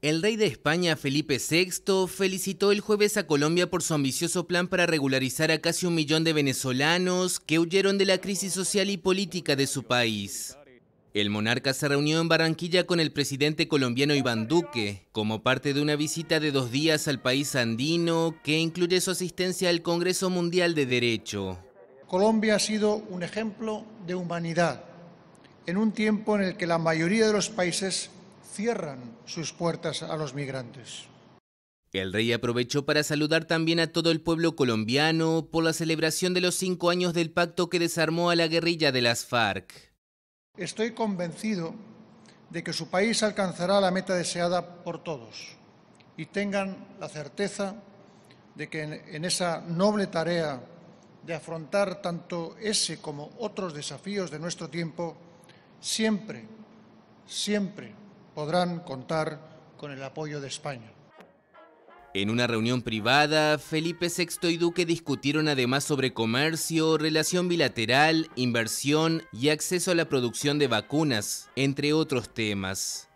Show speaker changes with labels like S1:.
S1: El rey de España, Felipe VI, felicitó el jueves a Colombia por su ambicioso plan para regularizar a casi un millón de venezolanos que huyeron de la crisis social y política de su país. El monarca se reunió en Barranquilla con el presidente colombiano Iván Duque, como parte de una visita de dos días al país andino que incluye su asistencia al Congreso Mundial de Derecho.
S2: Colombia ha sido un ejemplo de humanidad en un tiempo en el que la mayoría de los países cierran sus puertas a los migrantes.
S1: El rey aprovechó para saludar también a todo el pueblo colombiano por la celebración de los cinco años del pacto que desarmó a la guerrilla de las FARC.
S2: Estoy convencido de que su país alcanzará la meta deseada por todos y tengan la certeza de que en, esa noble tarea de afrontar tanto ese como otros desafíos de nuestro tiempo, siempre, siempre podrán contar con el apoyo de España.
S1: En una reunión privada, Felipe VI y Duque discutieron además sobre comercio, relación bilateral, inversión y acceso a la producción de vacunas, entre otros temas.